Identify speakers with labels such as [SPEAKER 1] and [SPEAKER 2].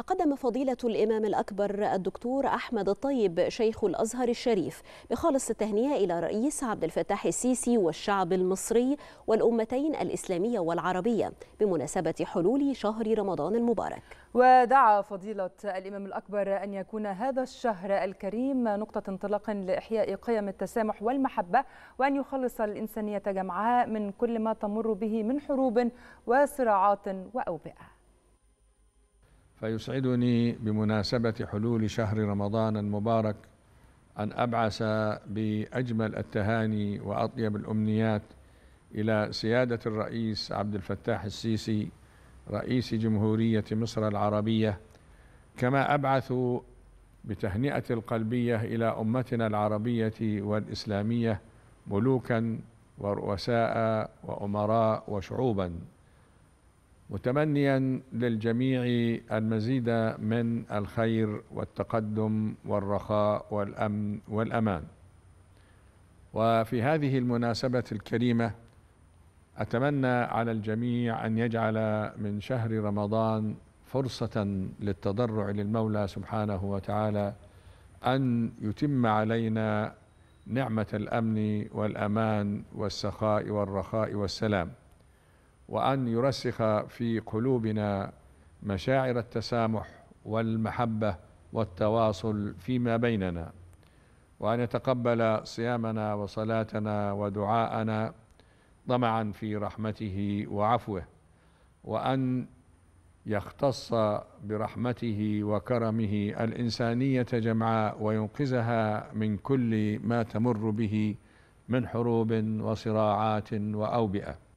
[SPEAKER 1] تقدم فضيلة الإمام الأكبر الدكتور أحمد الطيب شيخ الأزهر الشريف بخالص التهنئة إلى رئيس عبد الفتاح السيسي والشعب المصري والأمتين الإسلامية والعربية بمناسبة حلول شهر رمضان المبارك
[SPEAKER 2] ودعا فضيلة الإمام الأكبر أن يكون هذا الشهر الكريم نقطة انطلاق لإحياء قيم التسامح والمحبة وأن يخلص الإنسانية جمعاء من كل ما تمر به من حروب وصراعات وأوبئة
[SPEAKER 3] فيسعدني بمناسبة حلول شهر رمضان المبارك أن أبعث بأجمل التهاني وأطيب الأمنيات إلى سيادة الرئيس عبد الفتاح السيسي رئيس جمهورية مصر العربية كما أبعث بتهنئة القلبية إلى أمتنا العربية والإسلامية ملوكا ورؤساء وأمراء وشعوبا متمنيا للجميع المزيد من الخير والتقدم والرخاء والامن والامان وفي هذه المناسبه الكريمه اتمنى على الجميع ان يجعل من شهر رمضان فرصه للتضرع للمولى سبحانه وتعالى ان يتم علينا نعمه الامن والامان والسخاء والرخاء والسلام وأن يرسخ في قلوبنا مشاعر التسامح والمحبة والتواصل فيما بيننا وأن يتقبل صيامنا وصلاتنا ودعاءنا طمعا في رحمته وعفوه وأن يختص برحمته وكرمه الإنسانية جمعاء وينقذها من كل ما تمر به من حروب وصراعات وأوبئة